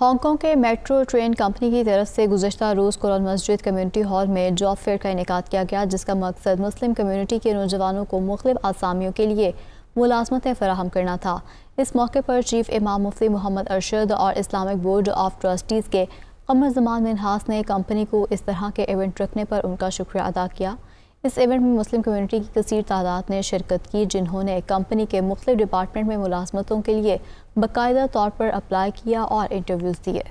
Hong Kong के metro train company की तरफ से गुजशत रोज़ कुरान मस्जिद कम्युनिटी हॉल में जॉब फेयर का इनका किया गया जिसका मकसद मुस्लिम कम्युनिटी के नौजवानों को मुख्तफ आसामियों के लिए मुलाजमतें फराहम करना था इस मौके पर चीफ इमाम मुफ्ती मोहम्मद अरशद और इस्लामिक बोर्ड ऑफ ट्रस्टीज़ के कमर जमान मिनहास ने कंपनी को इस तरह के इवेंट रखने पर उनका शुक्रिया अदा किया इस इवेंट में मुस्लिम कम्युनिटी की कसर तादाद ने शिरकत की जिन्होंने कंपनी के मुख्तु डिपार्टमेंट में मुलाजमतों के लिए बाकायदा तौर पर अप्लाई किया और इंटरव्यूज़ दिए